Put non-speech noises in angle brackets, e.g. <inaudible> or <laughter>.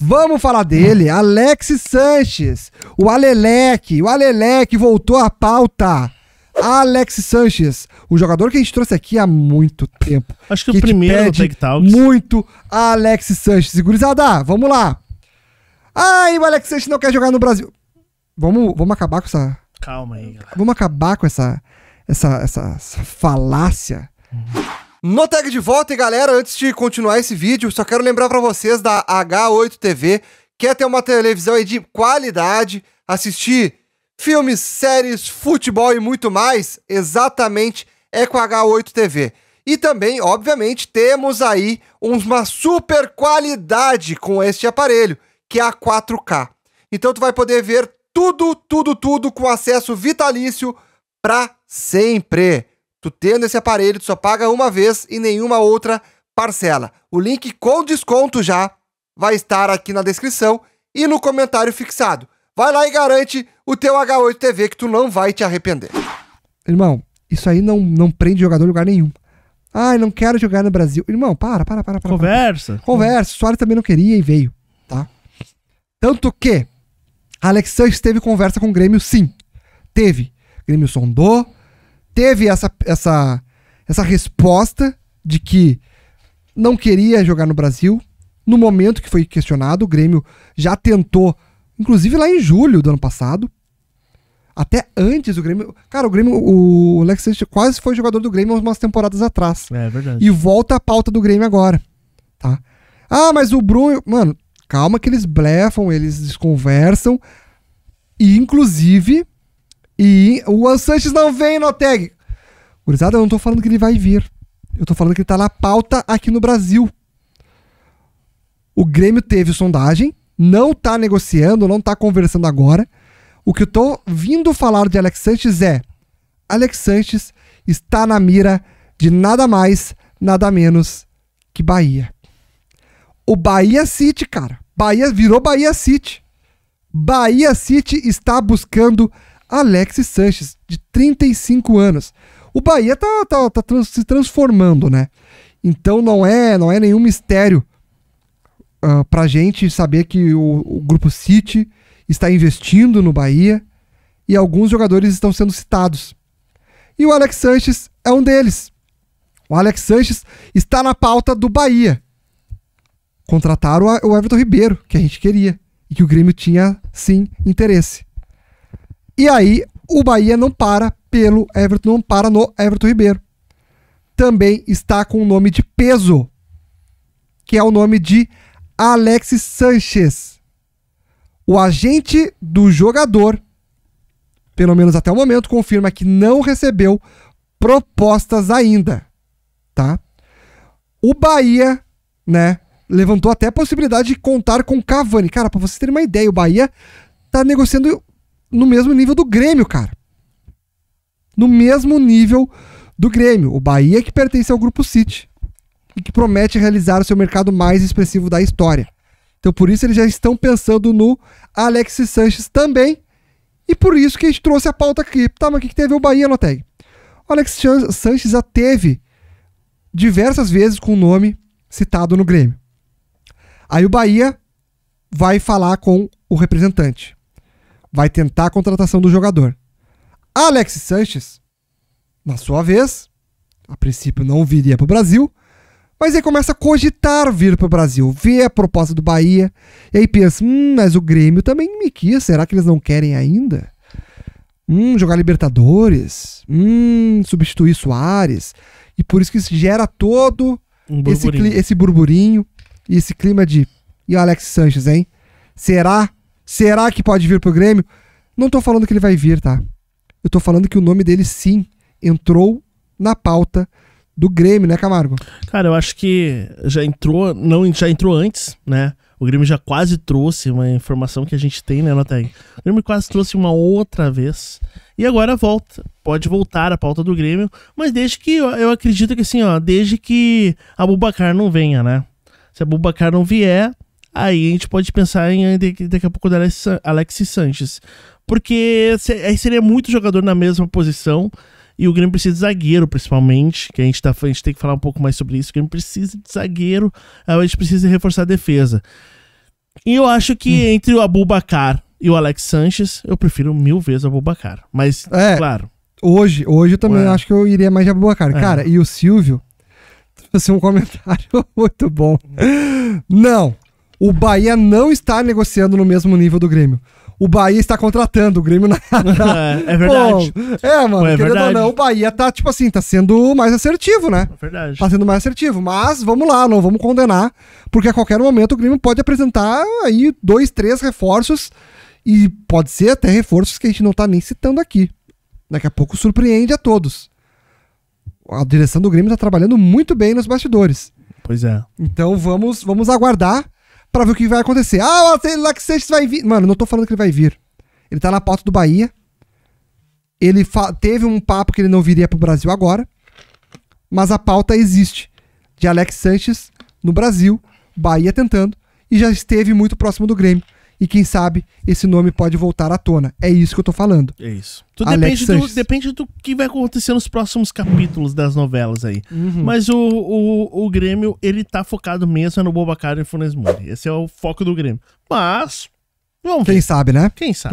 Vamos falar dele, Alex Sanches, o Aleleque, o Aleleque voltou à pauta. Alex Sanches, o jogador que a gente trouxe aqui há muito tempo. Acho que, que o primeiro pede Tech Talks. Muito Alex Sanches. Segurizada, vamos lá. Ai, o Alex Sanches não quer jogar no Brasil. Vamos, vamos acabar com essa. Calma aí, galera. Vamos acabar com essa, essa, essa, essa falácia. Uhum. No tag de volta, e galera, antes de continuar esse vídeo, só quero lembrar para vocês da H8TV. Quer é ter uma televisão de qualidade, assistir filmes, séries, futebol e muito mais? Exatamente é com a H8TV. E também, obviamente, temos aí uma super qualidade com este aparelho, que é a 4K. Então tu vai poder ver tudo, tudo, tudo com acesso vitalício para sempre. Tu tendo esse aparelho, tu só paga uma vez e nenhuma outra parcela. O link com desconto já vai estar aqui na descrição e no comentário fixado. Vai lá e garante o teu H8 TV que tu não vai te arrepender. Irmão, isso aí não, não prende jogador em lugar nenhum. Ai, ah, não quero jogar no Brasil. Irmão, para, para, para. para Conversa. Para. Conversa. O Soares também não queria e veio, tá? Tanto que Alex Sanches teve conversa com o Grêmio, sim. Teve. O Grêmio sondou, teve essa, essa, essa resposta de que não queria jogar no Brasil. No momento que foi questionado, o Grêmio já tentou, inclusive lá em julho do ano passado. Até antes o Grêmio. Cara, o Grêmio, o Alex quase foi jogador do Grêmio umas temporadas atrás. É, é verdade. E volta a pauta do Grêmio agora. Tá? Ah, mas o Bruno. Mano, calma que eles blefam, eles conversam. E inclusive e o Sanches não vem no tag. Gurizada, eu não tô falando que ele vai vir. Eu tô falando que ele tá na pauta aqui no Brasil. O Grêmio teve sondagem, não tá negociando, não tá conversando agora. O que eu tô vindo falar de Alex Sanches é: Alex Sanches está na mira de nada mais, nada menos que Bahia. O Bahia City, cara. Bahia virou Bahia City. Bahia City está buscando Alexis Sanches, de 35 anos. O Bahia tá, tá, tá trans, se transformando, né? Então não é, não é nenhum mistério uh, pra gente saber que o, o Grupo City está investindo no Bahia e alguns jogadores estão sendo citados. E o Alex Sanches é um deles. O Alex Sanches está na pauta do Bahia. Contrataram o Everton Ribeiro, que a gente queria e que o Grêmio tinha sim interesse. E aí o Bahia não para pelo Everton, não para no Everton Ribeiro. Também está com o nome de peso, que é o nome de Alexis Sanches. O agente do jogador, pelo menos até o momento, confirma que não recebeu propostas ainda, tá? O Bahia, né, levantou até a possibilidade de contar com Cavani. Cara, para vocês terem uma ideia, o Bahia tá negociando no mesmo nível do Grêmio, cara. No mesmo nível do Grêmio. O Bahia que pertence ao Grupo City e que promete realizar o seu mercado mais expressivo da história. Então por isso eles já estão pensando no Alexis Sanches também. E por isso que a gente trouxe a pauta aqui. Tá, mas o que teve o Bahia, Loteg? O Alex Sanches já teve diversas vezes com o nome citado no Grêmio. Aí o Bahia vai falar com o representante vai tentar a contratação do jogador. Alex Sanches, na sua vez, a princípio não viria para o Brasil, mas aí começa a cogitar vir para o Brasil, vê a proposta do Bahia, e aí pensa: hum, mas o Grêmio também me quis, será que eles não querem ainda? Hum, jogar Libertadores, hum, substituir Soares, e por isso que isso gera todo um burburinho. Esse, esse burburinho e esse clima de. E o Alex Sanches, hein? Será Será que pode vir pro Grêmio? Não tô falando que ele vai vir, tá? Eu tô falando que o nome dele sim entrou na pauta do Grêmio, né, Camargo? Cara, eu acho que já entrou, não, já entrou antes, né? O Grêmio já quase trouxe uma informação que a gente tem, né, Noteg? O Grêmio quase trouxe uma outra vez. E agora volta. Pode voltar a pauta do Grêmio, mas desde que eu acredito que assim, ó, desde que a Bubacar não venha, né? Se a Bubacar não vier, Aí a gente pode pensar em daqui a pouco da Alexis Sanches. Porque aí seria muito jogador na mesma posição. E o Grêmio precisa de zagueiro, principalmente. Que a gente, tá, a gente tem que falar um pouco mais sobre isso. O Grêmio precisa de zagueiro. A gente precisa reforçar a defesa. E eu acho que hum. entre o Abubacar e o Alex Sanches, eu prefiro mil vezes o Abubacar. Mas, é, claro. Hoje, hoje eu também acho que eu iria mais de Abubacar. É. Cara, e o Silvio trouxe um comentário <laughs> muito bom. Hum. Não, o Bahia não está negociando no mesmo nível do Grêmio. O Bahia está contratando, o Grêmio <laughs> é, é, verdade. Bom, é, mano, é querendo verdade. ou não, o Bahia tá, tipo assim, tá sendo mais assertivo, né? É verdade. Tá sendo mais assertivo. Mas vamos lá, não vamos condenar, porque a qualquer momento o Grêmio pode apresentar aí dois, três reforços, e pode ser até reforços que a gente não tá nem citando aqui. Daqui a pouco surpreende a todos. A direção do Grêmio tá trabalhando muito bem nos bastidores. Pois é. Então vamos, vamos aguardar para ver o que vai acontecer. Ah, o lá vai vir. Mano, não tô falando que ele vai vir. Ele tá na pauta do Bahia. Ele teve um papo que ele não viria pro Brasil agora. Mas a pauta existe. De Alex Sanches no Brasil, Bahia tentando, e já esteve muito próximo do Grêmio e quem sabe esse nome pode voltar à tona. É isso que eu tô falando. É isso. Tudo depende do, depende do, que vai acontecer nos próximos capítulos das novelas aí. Uhum. Mas o, o, o, Grêmio, ele tá focado mesmo no Bobacar e Funes Mori. Esse é o foco do Grêmio. Mas, vamos ver. Quem sabe, né? Quem sabe. Quem...